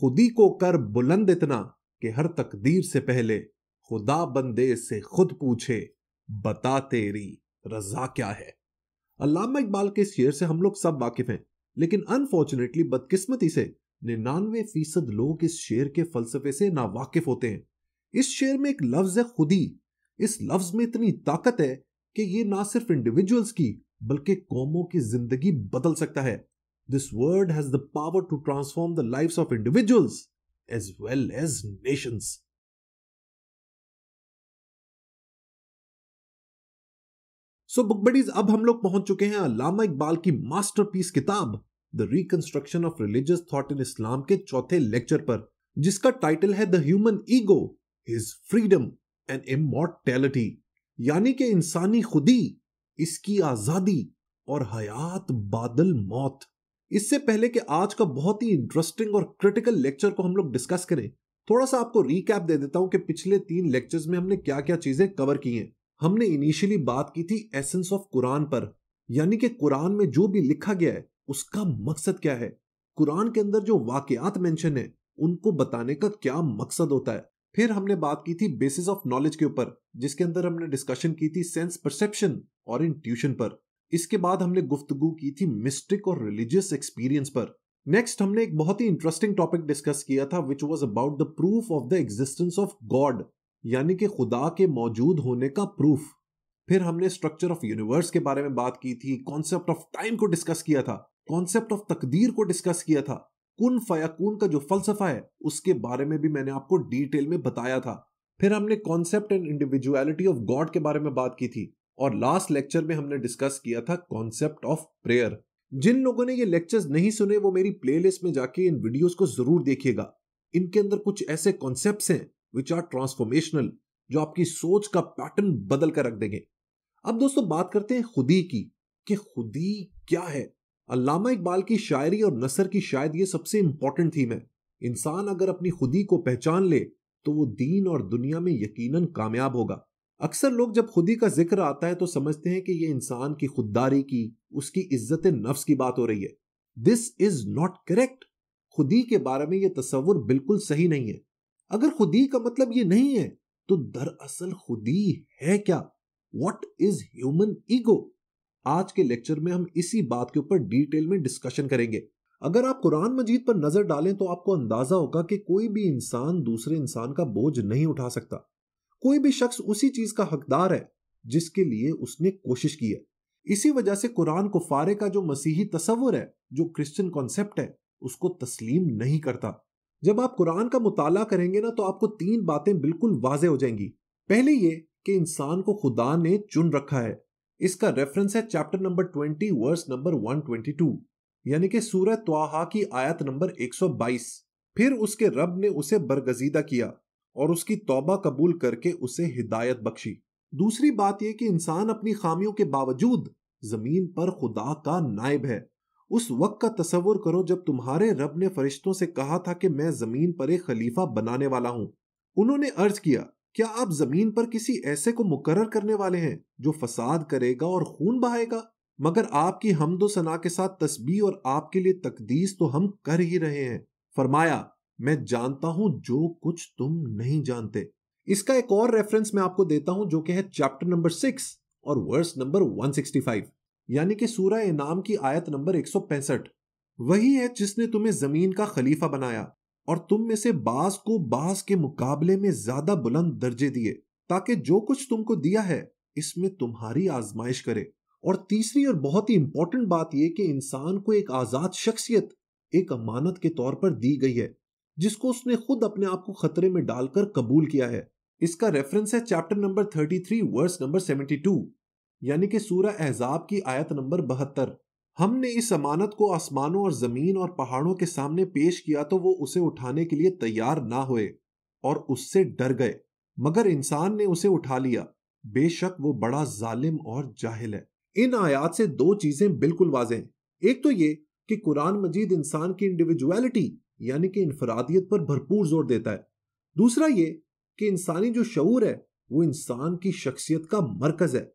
खुदी को कर बुलंद इतना कि हर तकदीर से पहले खुदा बंदे से खुद पूछे बता तेरी रजा क्या है अलामा इकबाल के शेर से हम लोग सब वाकिफ हैं लेकिन अनफॉर्चुनेटली बदकिस्मती से निन्यानवे फीसद लोग इस शेर के फलसफे से नावाकिफ होते हैं इस शेर में एक लफ्ज है खुदी इस लफ्ज में इतनी ताकत है कि ये ना सिर्फ इंडिविजुअल्स की बल्कि कौमों की जिंदगी बदल सकता है This word has the power to transform the lives of individuals as well as nations. So book buddies अब हम लोग पहुंच चुके हैं अलामा इकबाल की मास्टरपीस किताब the reconstruction of religious thought in Islam के चौथे लेक्चर पर जिसका टाइटल है the human ego his freedom and immortality यानी कि इंसानी खुदी इसकी आजादी और हयात बादल मौत इससे पहले कि आज का बहुत ही इंटरेस्टिंग और क्रिटिकल लेक्चर को हम लोग डिस्कस करें थोड़ा सा आपको रिकैप दे देता हूं कि पिछले तीन लेक्चर्स में हमने क्या क्या चीजें कवर की हैं हमने इनिशियली बात की थी एसेंस ऑफ कुरान पर यानी कि कुरान में जो भी लिखा गया है उसका मकसद क्या है कुरान के अंदर जो वाकयात मेंशन है उनको बताने का क्या मकसद होता है फिर हमने बात की थी बेसिस ऑफ नॉलेज के ऊपर जिसके अंदर हमने डिस्कशन की थी सेंस परसेप्शन और इंट्यूशन पर इसके बाद हमने गुफ्तगु की थी मिस्टिक और रिलीजियस एक्सपीरियंस पर नेक्स्ट हमने एक बहुत ही इंटरेस्टिंग टॉपिक डिस्कस किया था which was about the proof of the existence of God यानी कि खुदा के मौजूद होने का प्रूफ फिर हमने स्ट्रक्चर ऑफ यूनिवर्स के बारे में बात की थी कॉन्सेप्ट ऑफ टाइम को डिस्कस किया था कॉन्सेप्ट ऑफ तकदीर को डिस्कस किया था कुन फयाकून का जो फलसफा है उसके बारे में भी मैंने आपको डिटेल में बताया था फिर हमने concept and individuality of God के बारे में बात की थी और लास्ट लेक्चर में हमने डिस्कस किया था कॉन्सेप्ट ऑफ प्रेयर जिन लोगों ने ये लेक्चर्स नहीं सुने वो मेरी प्लेलिस्ट में जाके इन वीडियोस को जरूर देखिएगा इनके अंदर कुछ ऐसे कॉन्सेप्ट हैं विच आर ट्रांसफॉर्मेशनल जो आपकी सोच का पैटर्न बदल कर रख देंगे अब दोस्तों बात करते हैं खुदी की कि खुदी क्या है अलामा इकबाल की शायरी और नसर की शायद ये सबसे इंपॉर्टेंट थीम है इंसान अगर अपनी खुदी को पहचान ले तो वो दीन और दुनिया में यकीनन कामयाब होगा अक्सर लोग जब खुदी का जिक्र आता है तो समझते हैं कि यह इंसान की खुददारी की उसकी इज्जत नफ्स की बात हो रही है दिस इज नॉट करेक्ट खुदी के बारे में यह तस्वुर बिल्कुल सही नहीं है अगर खुदी का मतलब ये नहीं है तो दरअसल खुदी है क्या वॉट इज ह्यूमन ईगो आज के लेक्चर में हम इसी बात के ऊपर डिटेल में डिस्कशन करेंगे अगर आप कुरान मजीद पर नजर डालें तो आपको अंदाजा होगा कि कोई भी इंसान दूसरे इंसान का बोझ नहीं उठा सकता कोई भी शख्स उसी चीज का हकदार है जिसके लिए उसने कोशिश की है इसी वजह से कुरान कुफारे का जो मसीही तस्वर है जो क्रिश्चियन कॉन्सेप्ट है उसको तस्लीम नहीं करता जब आप कुरान का मुताला करेंगे ना तो आपको तीन बातें बिल्कुल वाजे हो जाएंगी पहले ये कि इंसान को खुदा ने चुन रखा है इसका रेफरेंस है chapter number twenty verse number one twenty two यानी कि सूरह त्वाहा की आयत नंबर एक सौ बाईस फिर उसके रब ने उसे बरगजीदा किया और उसकी तौबा कबूल करके उसे हिदायत बख्शी दूसरी बात यह कि इंसान अपनी खामियों के बावजूद जमीन पर खुदा का नायब है उस वक्त का तस्वुर करो जब तुम्हारे रब ने फरिश्तों से कहा था कि मैं जमीन पर एक खलीफा बनाने वाला हूं उन्होंने अर्ज किया क्या आप जमीन पर किसी ऐसे को मुकर्र करने वाले हैं जो फसाद करेगा और खून बहाएगा मगर आपकी हमदो सना के साथ तस्बी और आपके लिए तकदीस तो हम कर ही रहे हैं फरमाया मैं जानता हूं जो कुछ तुम नहीं जानते इसका एक और रेफरेंस मैं आपको देता हूं जो कि है चैप्टर नंबर सिक्स और वर्स नंबर 165 यानी कि सूरह इनाम की आयत नंबर 165 वही है जिसने तुम्हें जमीन का खलीफा बनाया और तुम में से बास को बास के मुकाबले में ज्यादा बुलंद दर्जे दिए ताकि जो कुछ तुमको दिया है इसमें तुम्हारी आजमाइश करे और तीसरी और बहुत ही इंपॉर्टेंट बात यह कि इंसान को एक आजाद शख्सियत एक अमानत के तौर पर दी गई है जिसको उसने खुद अपने आप को खतरे में डालकर कबूल किया है इसका रेफरेंस है चैप्टर नंबर 33 वर्स नंबर 72 यानी कि सूरह एहजाब की आयत नंबर बहत्तर हमने इस अमानत को आसमानों और जमीन और पहाड़ों के सामने पेश किया तो वो उसे उठाने के लिए तैयार ना हुए और उससे डर गए मगर इंसान ने उसे उठा लिया बेशक वो बड़ा जालिम और जाहिल है इन आयात से दो चीजें बिल्कुल वाजे एक तो ये कि कुरान मजीद इंसान की इंडिविजुअलिटी यानी कि इनफरादियत पर भरपूर जोर देता है दूसरा ये कि इंसानी जो शूर है वो इंसान की शख्सियत का मरकज है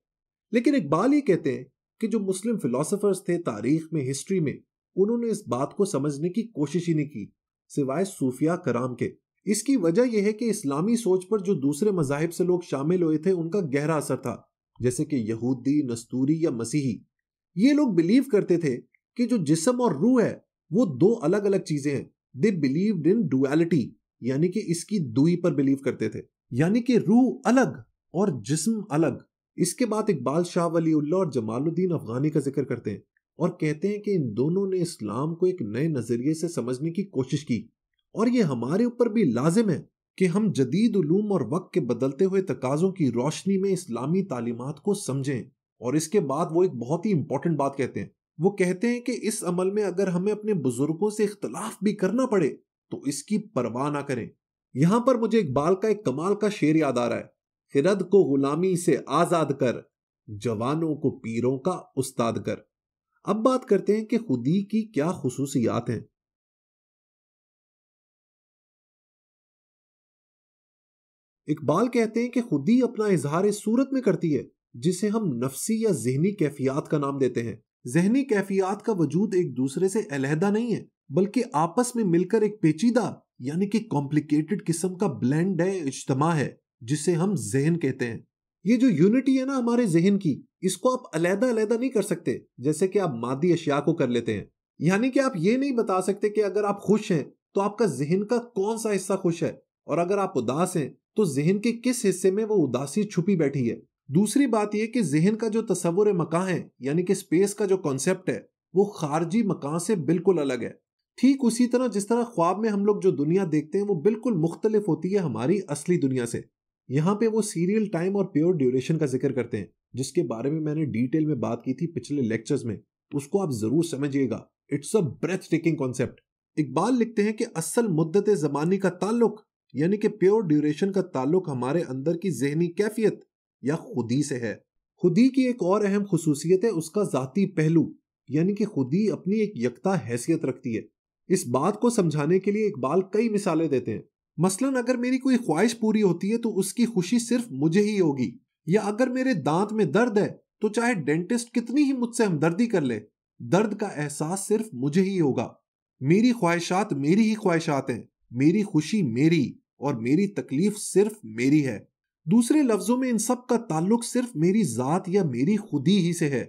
लेकिन इकबाल ये कहते हैं कि जो मुस्लिम फिलोसफर्स थे तारीख में हिस्ट्री में उन्होंने इस बात को समझने की कोशिश ही नहीं की सिवाय सूफिया कराम के इसकी वजह यह है कि इस्लामी सोच पर जो दूसरे मजाहब से लोग शामिल हुए थे उनका गहरा असर था जैसे कि यहूदी नस्तूरी या मसीही ये लोग बिलीव करते थे कि जो जिसम और रूह है वो दो अलग अलग चीजें हैं दे बिलीव्ड इन डुअलिटी यानी कि इसकी दुई पर बिलीव करते थे यानी कि रूह अलग और जिस्म अलग इसके बाद इकबाल शाह वली उल्ला और जमालुद्दीन अफगानी का जिक्र करते हैं और कहते हैं कि इन दोनों ने इस्लाम को एक नए नज़रिए से समझने की कोशिश की और ये हमारे ऊपर भी लाजिम है कि हम जदीद उलूम और वक्त के बदलते हुए तकाजों की रोशनी में इस्लामी तालीमत को समझें और इसके बाद वो एक बहुत ही इंपॉर्टेंट बात कहते हैं वो कहते हैं कि इस अमल में अगर हमें अपने बुजुर्गों से इख्तलाफ भी करना पड़े तो इसकी परवाह ना करें यहां पर मुझे इकबाल का एक कमाल का शेर याद आ रहा है खिरद को गुलामी से आजाद कर जवानों को पीरों का उस्ताद कर अब बात करते हैं कि खुदी की क्या खसूसियात हैं इकबाल कहते हैं कि खुदी अपना इजहार इस सूरत में करती है जिसे हम नफसी या जहनी कैफियात का नाम देते हैं जहनी कैफियात का वजूद एक दूसरे से अलहदा नहीं है बल्कि आपस में मिलकर एक पेचीदा यानी कि कॉम्प्लिकेटेड किस्म का ब्लेंड है इज्तमा है जिसे हम जहन कहते हैं ये जो यूनिटी है ना हमारे जहन की इसको आप अलहदा अलहदा नहीं कर सकते जैसे कि आप मादी अशिया को कर लेते हैं यानी कि आप ये नहीं बता सकते कि अगर आप खुश हैं तो आपका जहन का कौन सा हिस्सा खुश है और अगर आप उदास हैं तो जहन के किस हिस्से में वो उदासी छुपी बैठी है दूसरी बात यह कि जहन का जो तस्वुर मकान है यानी कि स्पेस का जो कॉन्सेप्ट है वो खारजी मकान से बिल्कुल अलग है ठीक उसी तरह जिस तरह ख्वाब में हम लोग जो दुनिया देखते हैं वो बिल्कुल मुख्तलिफ होती है हमारी असली दुनिया से यहाँ पे वो सीरियल टाइम और प्योर ड्यूरेशन का जिक्र करते हैं जिसके बारे में मैंने डिटेल में बात की थी पिछले लेक्चर्स में उसको आप जरूर समझिएगा it's a breathtaking concept Iqbal लिखते हैं कि असल मुद्दत जमानी का ताल्लुक यानी कि प्योर ड्यूरेशन का ताल्लुक हमारे अंदर की जहनी कैफियत या खुदी से है खुदी की एक और अहम खसूसियत है उसका ज़ाती पहलू यानी कि खुदी अपनी एक यकता हैसियत रखती है इस बात को समझाने के लिए इकबाल कई मिसालें देते हैं मसलन अगर मेरी कोई ख्वाहिश पूरी होती है तो उसकी खुशी सिर्फ मुझे ही होगी या अगर मेरे दांत में दर्द है तो चाहे डेंटिस्ट कितनी ही मुझसे हमदर्दी कर ले दर्द का एहसास सिर्फ मुझे ही होगा मेरी ख्वाहिशात मेरी ही ख्वाहिशात हैं मेरी खुशी मेरी और मेरी तकलीफ सिर्फ मेरी है दूसरे लफ्जों में इन सब का ताल्लुक सिर्फ मेरी जात या मेरी खुदी ही से है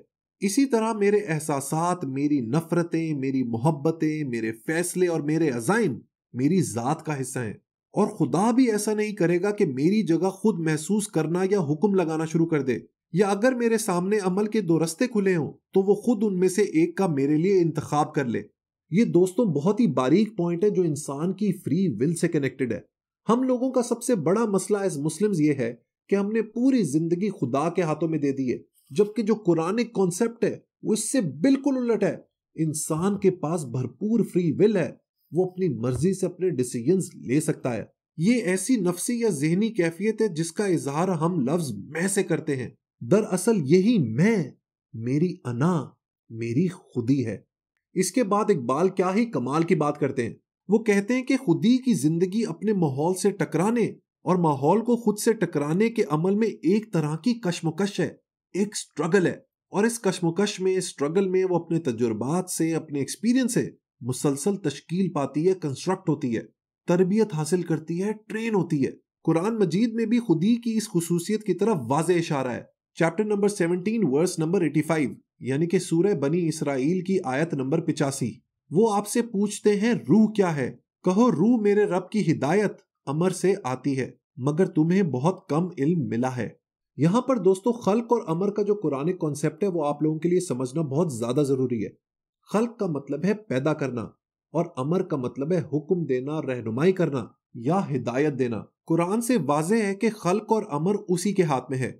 इसी तरह मेरे एहसास मेरी नफरतें मेरी मोहब्बतें मेरे फैसले और मेरे अजाइम मेरी जात का हिस्सा हैं और खुदा भी ऐसा नहीं करेगा कि मेरी जगह खुद महसूस करना या हुक्म लगाना शुरू कर दे या अगर मेरे सामने अमल के दो रस्ते खुले हों तो वो खुद उनमें से एक का मेरे लिए इंतखब कर ले ये दोस्तों बहुत ही बारीक पॉइंट है जो इंसान की फ्री विल से कनेक्टेड है हम लोगों का सबसे बड़ा मसला एज मुस्लिम ये है कि हमने पूरी जिंदगी खुदा के हाथों में दे दी है जबकि जो कुरानिक कॉन्सेप्ट है वो इससे बिल्कुल उलट है इंसान के पास भरपूर फ्री विल है वो अपनी मर्जी से अपने डिसीजन ले सकता है ये ऐसी नफसी या जहनी कैफियत है जिसका इजहार हम लफ्ज मैं से करते हैं दरअसल यही मैं मेरी अना मेरी खुदी है इसके बाद इकबाल क्या ही कमाल की बात करते हैं वो कहते हैं कि खुद ही की जिंदगी अपने माहौल से टकराने और माहौल को खुद से टकराने के अमल में एक तरह की कश्मकश है एक स्ट्रगल है और इस कश्मकश में इस स्ट्रगल में वो अपने तजुर्बात से अपने एक्सपीरियंस से मुसलसल तश्कील पाती है कंस्ट्रक्ट होती है तरबियत हासिल करती है ट्रेन होती है कुरान मजीद में भी खुदी की इस खसूसियत की तरफ वाज इशारा है chapter number seventeen verse number five यानी कि सूरह बनी इसराइल की आयत नंबर पिचासी वो आपसे पूछते हैं रूह क्या है कहो रूह मेरे रब की हिदायत अमर से आती है मगर तुम्हें बहुत कम इल्म मिला है यहाँ पर दोस्तों खल्क और अमर का जो कुरानिक कॉन्सेप्ट है वो आप लोगों के लिए समझना बहुत ज्यादा जरूरी है खल्क का मतलब है पैदा करना और अमर का मतलब है हुक्म देना रहनुमाई करना या हिदायत देना कुरान से वाजे है कि खल्क और अमर उसी के हाथ में है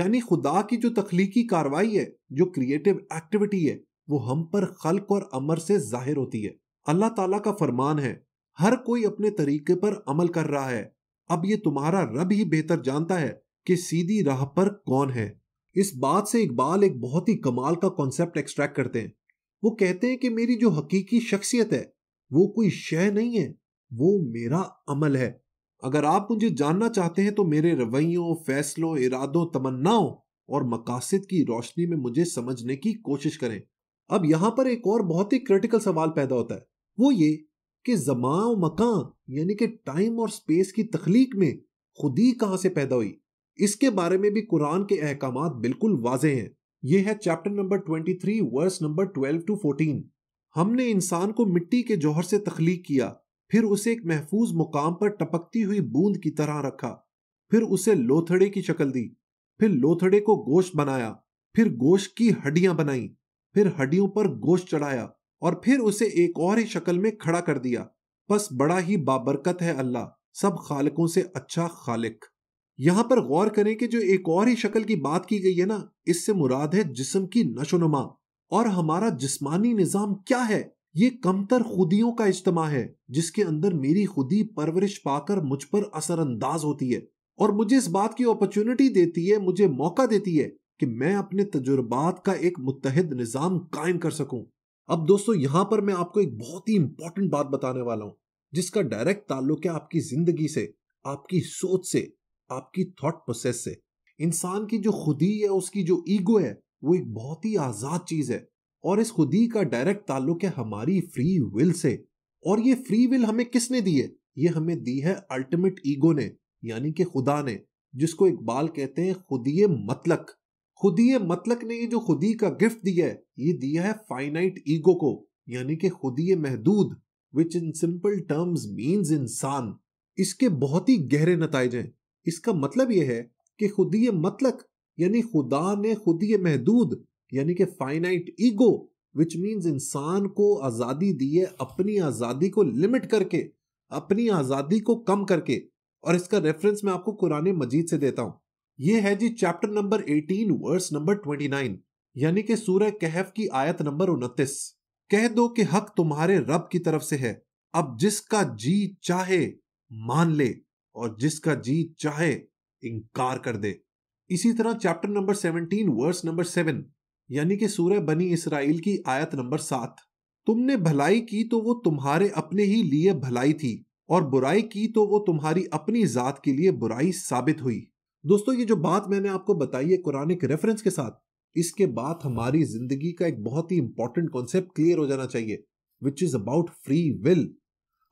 यानी खुदा की जो तखलीकी कार्रवाई है जो क्रिएटिव एक्टिविटी है वो हम पर खल्क और अमर से जाहिर होती है अल्लाह ताला का फरमान है हर कोई अपने तरीके पर अमल कर रहा है अब ये तुम्हारा रब ही बेहतर जानता है कि सीधी राह पर कौन है इस बात से इकबाल एक बहुत ही कमाल का कॉन्सेप्ट एक्सट्रैक्ट करते हैं वो कहते हैं कि मेरी जो हकीकी शख्सियत है वो कोई शह नहीं है वो मेरा अमल है अगर आप मुझे जानना चाहते हैं तो मेरे रवैयों फैसलों इरादों तमन्नाओं और मकासद की रोशनी में मुझे समझने की कोशिश करें अब यहां पर एक और बहुत ही क्रिटिकल सवाल पैदा होता है वो ये कि जमा मकान यानी कि टाइम और स्पेस की तख्लीक में खुदी कहां से पैदा हुई इसके बारे में भी कुरान के अहकाम बिल्कुल वाजे हैं यह है chapter number 23 verse number 12 to 14 हमने इंसान को मिट्टी के जौहर से तख्लीक किया फिर उसे एक महफूज मुकाम पर टपकती हुई बूंद की तरह रखा फिर उसे लोथड़े की शक्ल दी फिर लोथड़े को गोश्त बनाया फिर गोश्त की हड्डियां बनाई फिर हड्डियों पर गोश्त चढ़ाया और फिर उसे एक और ही शक्ल में खड़ा कर दिया बस बड़ा ही बाबरकत है अल्लाह सब खालकों से अच्छा खालिक यहां पर गौर करें कि जो एक और ही शक्ल की बात की गई है ना इससे मुराद है जिस्म की नशोनुमा और हमारा जिस्मानी निज़ाम क्या है ये कमतर खुदियों का इज्तम है जिसके अंदर मेरी खुदी परवरिश पाकर मुझ पर असरअंदाज होती है और मुझे इस बात की अपॉर्चुनिटी देती है मुझे मौका देती है कि मैं अपने तजुर्बात का एक मुतहद निज़ाम कायम कर सकूं अब दोस्तों यहां पर मैं आपको एक बहुत ही इंपॉर्टेंट बात बताने वाला हूं जिसका डायरेक्ट ताल्लुक है आपकी जिंदगी से आपकी सोच से आपकी थॉट प्रोसेस से इंसान की जो खुदी है उसकी जो ईगो है वो एक बहुत ही आजाद चीज है और इस खुदी का डायरेक्ट ताल्लुक है हमारी फ्री विल से और ये फ्री विल हमें किसने दी है ये हमें दी है अल्टीमेट ईगो ने यानी कि खुदा ने जिसको इकबाल कहते हैं खुदी मतलक खुदी मतलक ने ये जो खुदी का गिफ्ट दिया है ये दिया है फाइनाइट ईगो को यानी कि खुदी महदूद which in simple terms means इंसान इसके बहुत ही गहरे नतज हैं इसका मतलब यह है कि खुदी मतलक यानी खुदा ने ही महदूद यानी कि फाइनाइट ईगो विच मीन्स इंसान को आज़ादी दी है अपनी आज़ादी को लिमिट करके अपनी आज़ादी को कम करके और इसका रेफरेंस मैं आपको कुरान मजीद से देता हूँ ये है जी चैप्टर नंबर 18 वर्स नंबर 29 यानी कि सूर्य कहफ की आयत नंबर उनतीस कह दो कि हक तुम्हारे रब की तरफ से है अब जिसका जी चाहे मान ले और जिसका जी चाहे इनकार कर दे इसी तरह चैप्टर नंबर 17 वर्स नंबर 7 यानी कि सूर्य बनी इसराइल की आयत नंबर सात तुमने भलाई की तो वो तुम्हारे अपने ही लिए भलाई थी और बुराई की तो वो तुम्हारी अपनी जात के लिए बुराई साबित हुई दोस्तों ये जो बात मैंने आपको बताई है कुरान के रेफरेंस के साथ इसके बाद हमारी जिंदगी का एक बहुत ही इंपॉर्टेंट कॉन्सेप्ट क्लियर हो जाना चाहिए which is about free will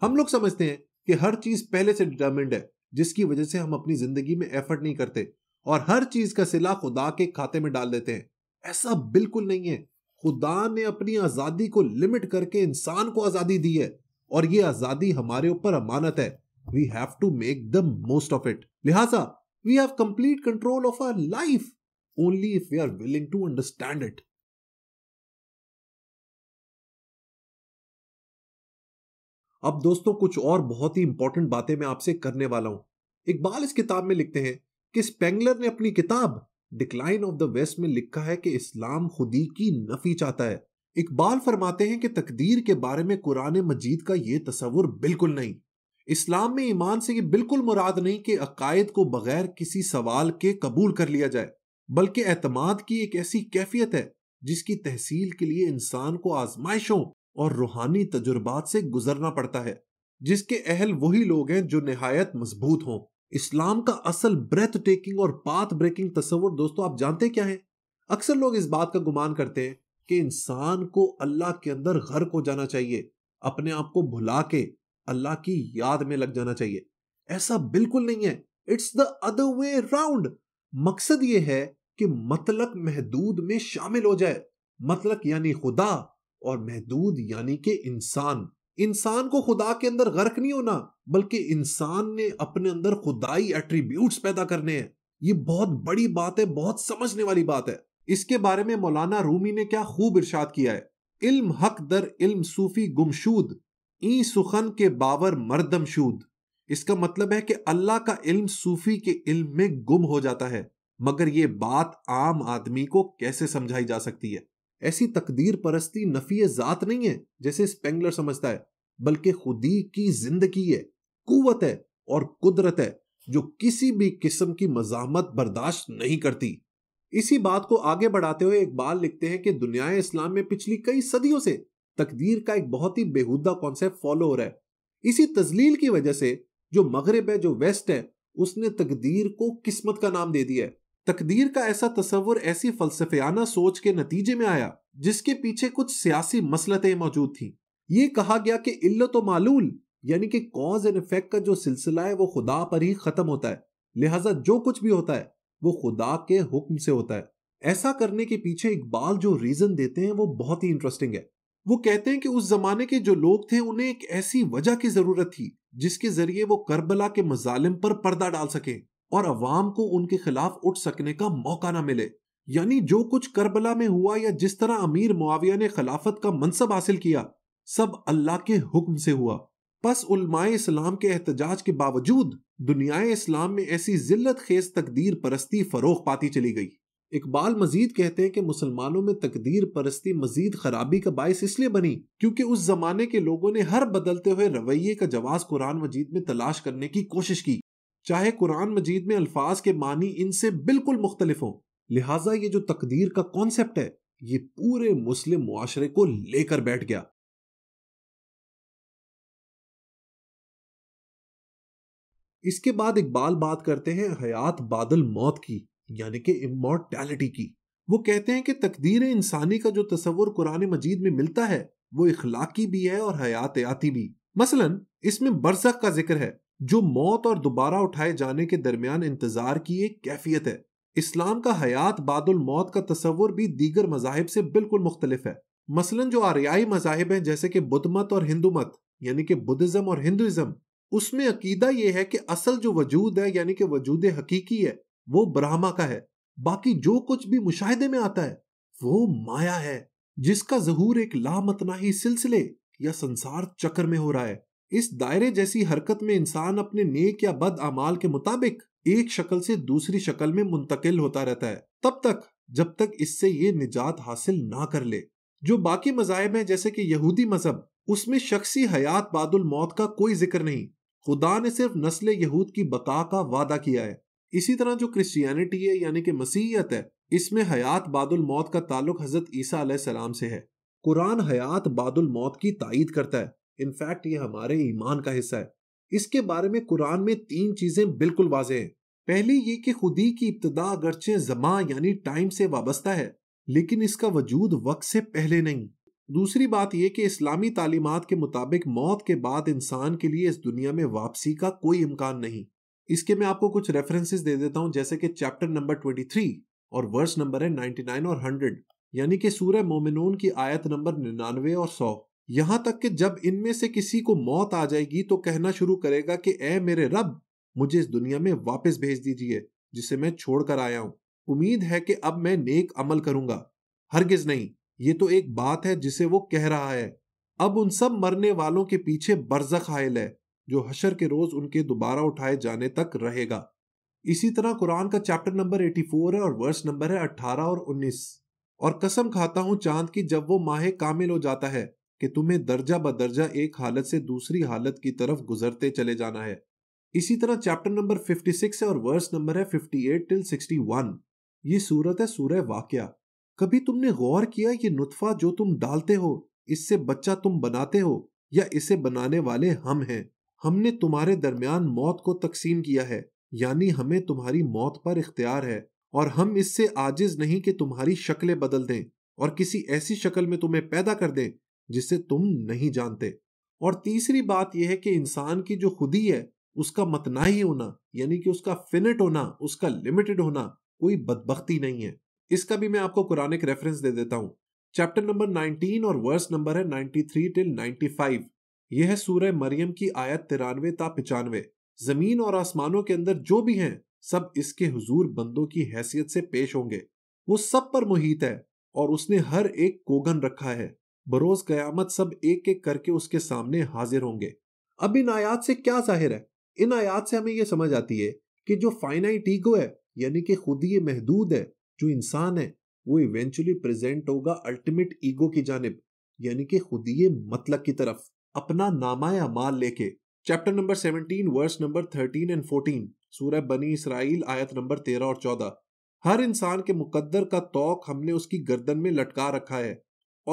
हम लोग समझते हैं कि हर चीज पहले से डिटर्मेंड है जिसकी वजह से हम अपनी जिंदगी में एफर्ट नहीं करते और हर चीज का सिला खुदा के खाते में डाल देते हैं ऐसा बिल्कुल नहीं है खुदा ने अपनी आजादी को लिमिट करके इंसान को आजादी दी है और ये आजादी हमारे ऊपर अमानत है we have to make the most of it लिहाजा We have complete control of our life only if we are willing to understand it. अब दोस्तों कुछ और बहुत ही इंपॉर्टेंट बातें मैं आपसे करने वाला हूं इकबाल इस किताब में लिखते हैं कि स्पेंगलर ने अपनी किताब डिक्लाइन ऑफ द वेस्ट में लिखा है कि इस्लाम खुदी की नफी चाहता है इकबाल फरमाते हैं कि तकदीर के बारे में कुरान मजीद का यह तस्वुर बिल्कुल नहीं इस्लाम में ईमान से ये बिल्कुल मुराद नहीं कि अकायद को बगैर किसी सवाल के कबूल कर लिया जाए बल्कि एतमाद की एक ऐसी कैफियत है जिसकी तहसील के लिए इंसान को आजमाइशों और रूहानी तजुर्बात से गुजरना पड़ता है जिसके अहल वही लोग हैं जो नहायत मजबूत हों इस्लाम का असल ब्रेथ टेकिंग और पाथ ब्रेकिंग तस्वर दोस्तों आप जानते क्या है अक्सर लोग इस बात का गुमान करते हैं कि इंसान को अल्लाह के अंदर गर्क हो जाना चाहिए अपने आप को भुला के अल्लाह की याद में लग जाना चाहिए ऐसा बिल्कुल नहीं है it's the other way round मकसद ये है कि मतलक महदूद में शामिल हो जाए मतलक यानी खुदा और महदूद यानी कि इंसान इंसान को खुदा के अंदर गर्क नहीं होना बल्कि इंसान ने अपने अंदर खुदाई एट्रीब्यूट्स पैदा करने हैं ये बहुत बड़ी बात है बहुत समझने वाली बात है इसके बारे में मौलाना रूमी ने क्या खूब इरशाद किया है इल्म हक दर इल्म सूफी गुमशूद ई सुखन के बावर शूद इसका मतलब है कि अल्लाह का इल्म सूफी के इल्म में गुम हो जाता है मगर ये बात आम आदमी को कैसे समझाई जा सकती है ऐसी तकदीर परस्ती नफी ज़ात नहीं है जैसे स्पेंगलर समझता है बल्कि खुदी की जिंदगी है कुवत है और कुदरत है जो किसी भी किस्म की मजामत बर्दाश्त नहीं करती इसी बात को आगे बढ़ाते हुए इकबाल लिखते हैं कि दुनिया इस्लाम में पिछली कई सदियों से तकदीर का एक बहुत ही बेहुदा कॉन्सेप्ट फॉलो हो रहा है इसी तजलील की वजह से जो मगरब है जो वेस्ट है उसने तकदीर को किस्मत का नाम दे दिया है तकदीर का ऐसा तस्वर ऐसी फलसफियाना सोच के नतीजे में आया जिसके पीछे कुछ सियासी मसलतें मौजूद थी ये कहा गया कि इल्लत मालूल यानी कि कॉज एंड इफेक्ट का जो सिलसिला है वो खुदा पर ही खत्म होता है लिहाजा जो कुछ भी होता है वो खुदा के हुक्म से होता है ऐसा करने के पीछे इकबाल जो रीजन देते हैं वो बहुत ही इंटरेस्टिंग है वो कहते हैं कि उस जमाने के जो लोग थे उन्हें एक ऐसी वजह की जरूरत थी जिसके जरिए वो करबला के मजालिम पर पर्दा डाल सके और अवाम को उनके खिलाफ उठ सकने का मौका ना मिले यानी जो कुछ करबला में हुआ या जिस तरह अमीर मुआविया ने खिलाफत का मनसब हासिल किया सब अल्लाह के हुक्म से हुआ बस उलमाए इस्लाम के एहतजाज के बावजूद दुनियाए इस्लाम में ऐसी जिल्लत खेज तकदीर परस्ती फरोख पाती चली गई इकबाल मजीद कहते हैं कि मुसलमानों में तकदीर परस्ती मजीद खराबी का बायस इसलिए बनी क्योंकि उस जमाने के लोगों ने हर बदलते हुए रवैये का जवाब कुरान मजीद में तलाश करने की कोशिश की चाहे कुरान मजीद में अल्फाज के मानी इनसे बिल्कुल मुख्तलिफ हो लिहाजा ये जो तकदीर का कॉन्सेप्ट है ये पूरे मुस्लिम मुआशरे को लेकर बैठ गया इसके बाद इकबाल बात करते हैं हयात बादल मौत की यानी कि इमोर्टैलिटी की वो कहते हैं कि तकदीर इंसानी का जो तस्वर कुरान मजीद में मिलता है वो इखलाकी भी है और हयातयाती भी मसलन इसमें बरसक का जिक्र है जो मौत और दोबारा उठाए जाने के दरमियान इंतजार की एक कैफियत है इस्लाम का हयात बादल मौत का तस्वर भी दीगर मजाहब से बिल्कुल मुख्तलिफ है मसलन जो आर्याई मजाहब हैं जैसे कि मत और हिंदू मत यानी कि बुद्धिज़्म और हिंदुज़म उसमें अकीदा यह है कि असल जो वजूद है यानी कि वजूद हकीकी है वो ब्रह्मा का है बाकी जो कुछ भी मुशाहिदे में आता है वो माया है जिसका जहूर एक ही सिलसिले या संसार चक्र में हो रहा है इस दायरे जैसी हरकत में इंसान अपने नेक या बद अमाल के मुताबिक एक शक्ल से दूसरी शक्ल में मुंतकिल होता रहता है तब तक जब तक इससे ये निजात हासिल ना कर ले जो बाकी मजाहब है जैसे कि यहूदी मजहब उसमें शख्सी हयात बादुल मौत का कोई जिक्र नहीं खुदा ने सिर्फ नस्ल यहूद की बका का वादा किया है इसी तरह जो क्रिश्चियनिटी है यानी कि मसीहत है इसमें हयात बादुल मौत का ताल्लुक हजरत ईसा सलाम से है कुरान हयात बादुल मौत की तायद करता है इनफैक्ट ये हमारे ईमान का हिस्सा है इसके बारे में कुरान में तीन चीजें बिल्कुल वाजे हैं पहली ये कि खुदी की इब्तदा अगरचे जमा यानी टाइम से वाबस्ता है लेकिन इसका वजूद वक्त से पहले नहीं दूसरी बात यह कि इस्लामी तालीमत के मुताबिक मौत के बाद इंसान के लिए इस दुनिया में वापसी का कोई इम्कान नहीं इसके मैं आपको कुछ रेफरेंसेस दे देता हूं जैसे कि चैप्टर नंबर 23 और वर्स नंबर है 99 और 100 यानी कि सूर्य मोमिनून की आयत नंबर निन्यानवे और सौ यहाँ तक कि जब इनमें से किसी को मौत आ जाएगी तो कहना शुरू करेगा कि ए मेरे रब मुझे इस दुनिया में वापस भेज दीजिए जिसे मैं छोड़कर आया हूँ उम्मीद है कि अब मैं नेक अमल करूंगा हरगिज नहीं ये तो एक बात है जिसे वो कह रहा है अब उन सब मरने वालों के पीछे बरजक हायल है जो हशर के रोज उनके दोबारा उठाए जाने तक रहेगा इसी तरह कुरान का चैप्टर नंबर 84 है और वर्स नंबर है 18 और 19 और कसम खाता हूं चांद की जब वो माहे कामिल हो जाता है कि तुम्हें दर्जा ब दर्जा एक हालत से दूसरी हालत की तरफ गुजरते चले जाना है इसी तरह चैप्टर नंबर 56 है और वर्स नंबर है 58 टिल 61 ये सूरत है सूरह वाक्य कभी तुमने गौर किया ये नुतफा जो तुम डालते हो इससे बच्चा तुम बनाते हो या इसे बनाने वाले हम हैं हमने तुम्हारे दरमियान मौत को तकसीम किया है यानी हमें तुम्हारी मौत पर इख्तियार है और हम इससे आजिज नहीं कि तुम्हारी शक्लें बदल दें और किसी ऐसी शक्ल में तुम्हें पैदा कर दें जिसे तुम नहीं जानते और तीसरी बात यह है कि इंसान की जो खुदी है उसका मतनाही होना यानी कि उसका फिनिट होना उसका लिमिटेड होना कोई बदबख्ती नहीं है इसका भी मैं आपको कुरानिक रेफरेंस दे देता हूँ चैप्टर नंबर 19 और वर्स नंबर है 93 टिल 95 यह सूर्य मरियम की आयत तिरानवे ता पिचानवे जमीन और आसमानों के अंदर जो भी हैं सब इसके हुजूर बंदों की हैसियत से पेश होंगे वो सब पर मुहित है और उसने हर एक कोगन रखा है बरोज कयामत सब एक एक करके उसके सामने हाजिर होंगे अब इन आयात से क्या जाहिर है इन आयात से हमें यह समझ आती है कि जो फाइनाइट ईगो है यानी कि खुद ये महदूद है जो इंसान है वो इवेंचुअली प्रेजेंट होगा अल्टीमेट ईगो की जानब यानी कि खुद ये मतलब की तरफ अपना नामा या माल लेके chapter number seventeen verse number thirteen and fourteen सूरह बनी इसराइल आयत नंबर तेरह और चौदह हर इंसान के मुकद्दर का तोक हमने उसकी गर्दन में लटका रखा है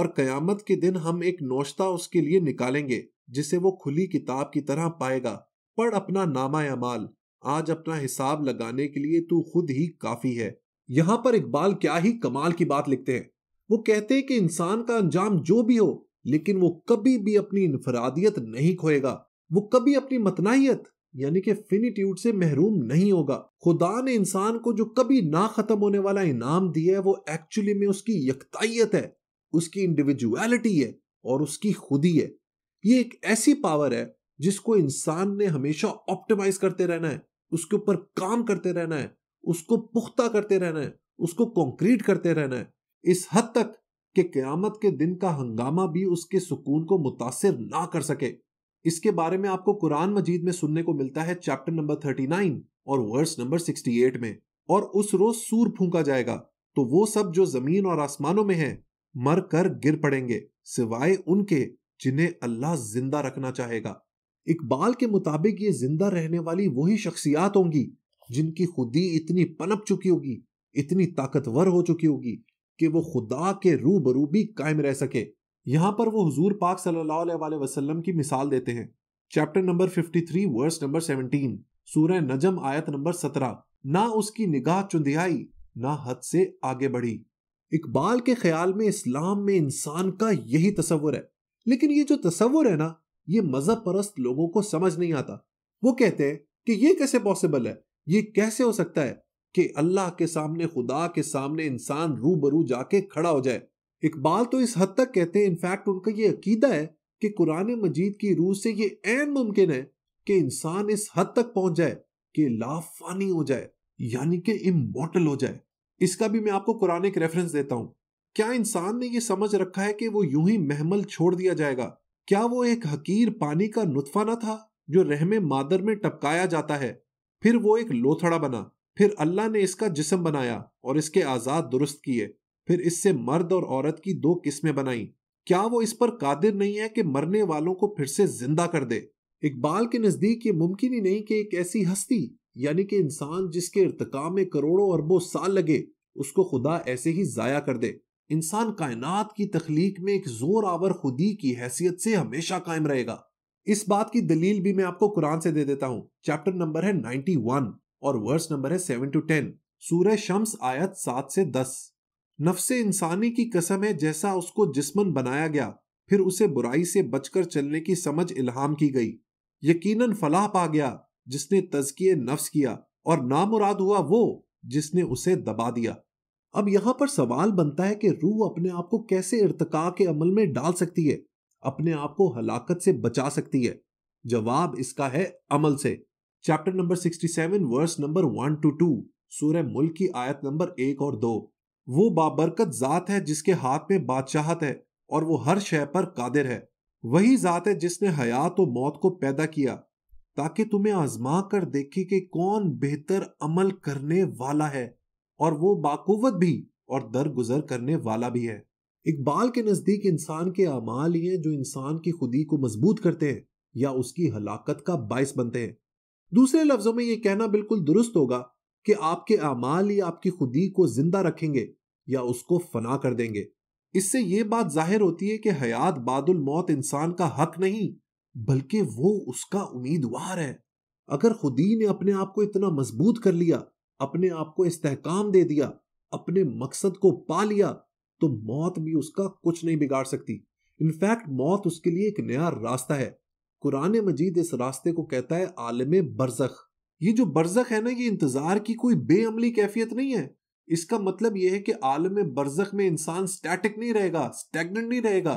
और कयामत के दिन हम एक नोश्ता उसके लिए निकालेंगे जिसे वो खुली किताब की तरह पाएगा पढ़ अपना नामा या माल आज अपना हिसाब लगाने के लिए तू खुद ही काफी है यहाँ पर इकबाल क्या ही कमाल की बात लिखते हैं वो कहते हैं कि इंसान का अंजाम जो भी हो लेकिन वो कभी भी अपनी इनफरादियत नहीं खोएगा वो कभी अपनी मतनाहियत यानी कि फिनिट्यूड से महरूम नहीं होगा खुदा ने इंसान को जो कभी ना खत्म होने वाला इनाम दिया है वो एक्चुअली में उसकी यकताइत है उसकी इंडिविजुअलिटी है और उसकी खुदी है ये एक ऐसी पावर है जिसको इंसान ने हमेशा ऑप्टिमाइज करते रहना है उसके ऊपर काम करते रहना है उसको पुख्ता करते रहना है उसको कंक्रीट करते रहना है इस हद तक कि क्यामत के दिन का हंगामा भी उसके सुकून को मुतासर ना कर सके इसके बारे में आपको कुरान मजीद में सुनने को मिलता है चैप्टर नंबर थर्टी नाइन और वर्स नंबर सिक्सटी एट में और उस रोज सूर फूका जाएगा तो वो सब जो जमीन और आसमानों में है मर कर गिर पड़ेंगे सिवाय उनके जिन्हें अल्लाह जिंदा रखना चाहेगा इकबाल के मुताबिक ये जिंदा रहने वाली वही शख्सियात होंगी जिनकी खुदी इतनी पनप चुकी होगी इतनी ताकतवर हो चुकी होगी कि वो खुदा के रूबरू भी कायम रह सके यहाँ पर वो हजूर पाक सल्लल्लाहु वसल्लम की मिसाल देते हैं चैप्टर नंबर 53 वर्स नंबर 17 सूरह नजम आयत नंबर 17 ना उसकी निगाह चुंधियाई ना हद से आगे बढ़ी इकबाल के ख्याल में इस्लाम में इंसान का यही तस्वर है लेकिन ये जो तस्वर है ना ये मजहब परस्त लोगों को समझ नहीं आता वो कहते हैं कि ये कैसे पॉसिबल है ये कैसे हो सकता है कि अल्लाह के सामने खुदा के सामने इंसान रूबरू जाके खड़ा हो जाए इकबाल तो इस हद तक कहते हैं इनफैक्ट उनका ये अकीदा है कि कुरान मजीद की रूह से ये एन मुमकिन है कि इंसान इस हद तक पहुंच जाए कि लाफानी हो जाए यानी कि इमोटल हो जाए इसका भी मैं आपको कुरान एक रेफरेंस देता हूँ क्या इंसान ने यह समझ रखा है कि वो यूं ही महमल छोड़ दिया जाएगा क्या वो एक हकीर पानी का नुतफा ना था जो रहमे मादर में टपकाया जाता है फिर वो एक लोथड़ा बना फिर अल्लाह ने इसका जिसम बनाया और इसके आज़ाद दुरुस्त किए फिर इससे मर्द और औरत की दो किस्में बनाई क्या वो इस पर कादिर नहीं है कि मरने वालों को फिर से जिंदा कर दे इकबाल के नज़दीक ये मुमकिन ही नहीं कि एक ऐसी हस्ती यानी कि इंसान जिसके इरतका में करोड़ों अरबों साल लगे उसको खुदा ऐसे ही ज़ाया कर दे इंसान कायनात की तख्लीक में एक जोर आवर खुदी की हैसियत से हमेशा कायम रहेगा इस बात की दलील भी मैं आपको कुरान से दे देता हूँ चैप्टर नंबर है नाइनटी वन और वर्स नंबर है सेवन टू टेन सूर्य शम्स आयत सात से दस नफ्स इंसानी की कसम है जैसा उसको जिसमन बनाया गया फिर उसे बुराई से बचकर चलने की समझ इल्हाम की गई यकीनन फलाह पा गया जिसने तजकिए नफ्स किया और नामुराद हुआ वो जिसने उसे दबा दिया अब यहां पर सवाल बनता है कि रूह अपने आप को कैसे इरतका के अमल में डाल सकती है अपने आप को हलाकत से बचा सकती है जवाब इसका है अमल से chapter number 67 verse number 1 to 2 सूरह मुल्क की आयत नंबर एक और दो वो बाबरकत जात है जिसके हाथ में बादशाहत है और वो हर शय पर कादिर है वही जात है जिसने हयात और मौत को पैदा किया ताकि तुम्हें आजमा कर देखे कि कौन बेहतर अमल करने वाला है और वो बाकुवत भी और दरगुजर करने वाला भी है इकबाल के नज़दीक इंसान के अमाल ही हैं जो इंसान की खुदी को मजबूत करते हैं या उसकी हलाकत का बायस बनते हैं दूसरे लफ्जों में यह कहना बिल्कुल दुरुस्त होगा कि आपके अमाल ही आपकी खुदी को जिंदा रखेंगे या उसको फना कर देंगे इससे यह बात जाहिर होती है कि हयात बादुल मौत इंसान का हक नहीं बल्कि वो उसका उम्मीदवार है अगर खुदी ने अपने आप को इतना मजबूत कर लिया अपने आप को इस्तेकाम दे दिया अपने मकसद को पा लिया तो मौत भी उसका कुछ नहीं बिगाड़ सकती इनफैक्ट मौत उसके लिए एक नया रास्ता है कुरान मजीद इस रास्ते को कहता है आलम बरजख ये जो बरजख है ना ये इंतजार की कोई बेअमली कैफियत नहीं है इसका मतलब यह है कि आलम बरजख में इंसान स्टैटिक नहीं रहेगा स्टेगनेंट नहीं रहेगा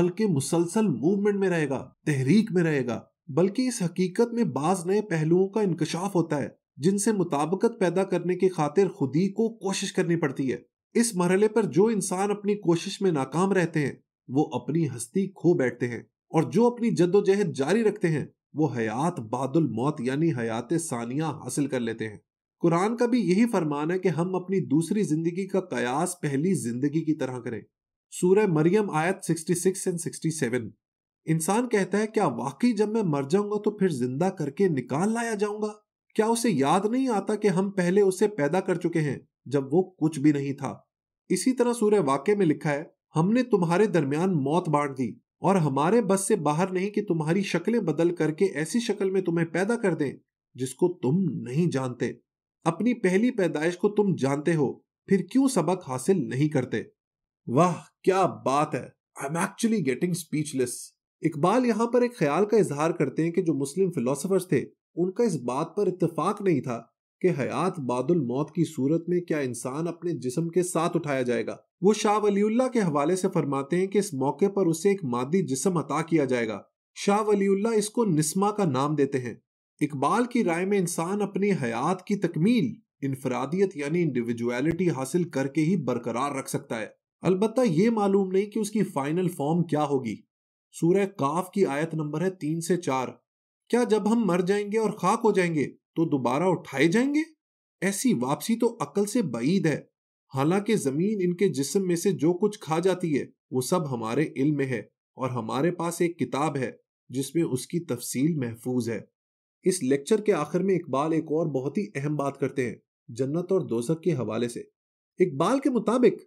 बल्कि मुसलसल मूवमेंट में रहेगा तहरीक में रहेगा बल्कि इस हकीकत में बाज नए पहलुओं का इंकशाफ होता है जिनसे मुताबकत पैदा करने की खातिर खुद ही को कोशिश करनी पड़ती है इस मरहले पर जो इंसान अपनी कोशिश में नाकाम रहते हैं वो अपनी हस्ती खो बैठते हैं और जो अपनी जद्दोजहद जारी रखते हैं वो हयात बादुल मौत यानी हयात सानिया हासिल कर लेते हैं कुरान का भी यही फरमान है कि हम अपनी दूसरी जिंदगी का कयास पहली जिंदगी की तरह करें सूर्य मरियम आयत 66 एंड 67 इंसान कहता है क्या वाकई जब मैं मर जाऊंगा तो फिर जिंदा करके निकाल लाया जाऊंगा क्या उसे याद नहीं आता कि हम पहले उसे पैदा कर चुके हैं जब वो कुछ भी नहीं था इसी तरह सूर्य वाक्य में लिखा है हमने तुम्हारे दरमियान मौत बांट दी और हमारे बस से बाहर नहीं कि तुम्हारी शक्लें बदल करके ऐसी शक्ल में तुम्हें पैदा कर दें जिसको तुम नहीं जानते अपनी पहली पैदाइश को तुम जानते हो फिर क्यों सबक हासिल नहीं करते वाह क्या बात है I am actually getting speechless Iqbal यहाँ पर एक ख्याल का इजहार करते हैं कि जो मुस्लिम फिलोसफर्स थे उनका इस बात पर इतफाक नहीं था कि हयात बादुल मौत की सूरत में क्या इंसान अपने जिसम के साथ उठाया जाएगा वो शाह वलीउल्ला के हवाले से फरमाते हैं कि इस मौके पर उसे एक मादी जिसम अता किया जाएगा शाह वलीउल्ला इसको निस्मा का नाम देते हैं इकबाल की राय में इंसान अपनी हयात की तकमील इनफरादियत यानी इंडिविजुअलिटी हासिल करके ही बरकरार रख सकता है अलबत् ये मालूम नहीं कि उसकी फाइनल फॉर्म क्या होगी सूर्य काफ की आयत नंबर है तीन से चार क्या जब हम मर जाएंगे और खाक हो जाएंगे तो दोबारा उठाए जाएंगे ऐसी वापसी तो अकल से बईद है हालांकि जमीन इनके जिस्म में से जो कुछ खा जाती है वो सब हमारे इल्म में है और हमारे पास एक किताब है जिसमें उसकी तफसील महफूज है इस लेक्चर के आखिर में इकबाल एक और बहुत ही अहम बात करते हैं जन्नत और दोजक के हवाले से इकबाल के मुताबिक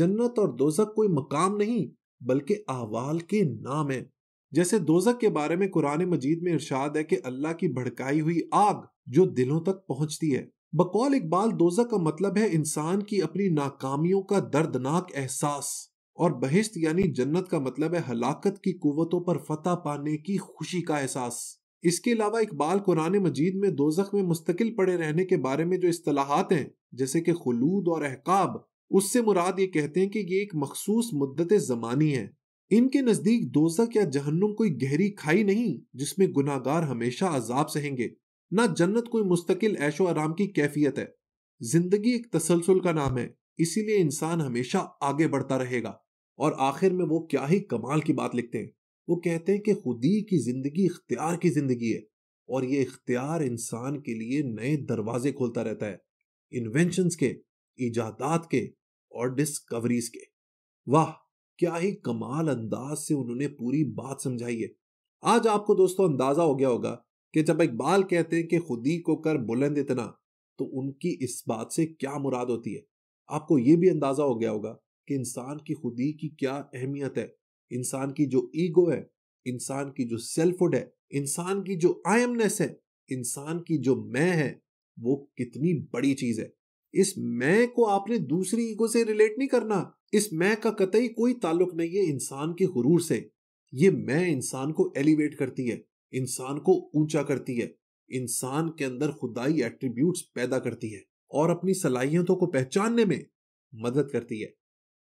जन्नत और दोजक कोई मकाम नहीं बल्कि अहवाल के नाम है जैसे दोजक के बारे में कुरान मजीद में इर्शाद है कि अल्लाह की भड़काई हुई आग जो दिलों तक पहुंचती है बकौल इकबाल दोजक का मतलब है इंसान की अपनी नाकामियों का दर्दनाक एहसास और बहिश्त यानी जन्नत का मतलब है हलाकत की कुवतों पर फतह पाने की खुशी का एहसास इसके अलावा इकबाल कुरान मजीद में दोजख में मुस्तकिल पड़े रहने के बारे में जो असलाहत हैं जैसे कि खलूद और अहकाब उससे मुराद ये कहते हैं कि ये एक मखसूस मुद्दत ज़मानी है इनके नजदीक दोजक या जहन्नुम कोई गहरी खाई नहीं जिसमें गुनागार हमेशा अजाब सहेंगे ना जन्नत कोई मुस्तकिल ऐशो आराम की कैफियत है जिंदगी एक तसलसल का नाम है इसीलिए इंसान हमेशा आगे बढ़ता रहेगा और आखिर में वो क्या ही कमाल की बात लिखते हैं वो कहते हैं कि खुदी की जिंदगी इख्तियार की जिंदगी है और ये इख्तियार इंसान के लिए नए दरवाजे खोलता रहता है इन्वेंशंस के ईजादात के और डिस्कवरीज के वाह क्या ही कमाल अंदाज से उन्होंने पूरी बात समझाई है आज आपको दोस्तों अंदाजा हो गया होगा कि जब इकबाल कहते हैं कि खुदी को कर बुलंद इतना तो उनकी इस बात से क्या मुराद होती है आपको ये भी अंदाजा हो गया होगा कि इंसान की खुदी की क्या अहमियत है इंसान की जो ईगो है इंसान की जो सेल्फहुड है इंसान की जो आयमनेस है इंसान की जो मैं है वो कितनी बड़ी चीज है इस मैं को आपने दूसरी ईगो से रिलेट नहीं करना इस मैं का कतई कोई ताल्लुक नहीं है इंसान के हुरूर से ये मैं इंसान को एलिवेट करती है इंसान को ऊंचा करती है इंसान के अंदर खुदाई एट्रीब्यूट्स पैदा करती है और अपनी सलाहियतों को पहचानने में मदद करती है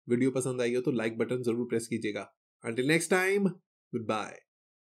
वीडियो पसंद आई हो तो लाइक बटन जरूर प्रेस कीजिएगा until next time good bye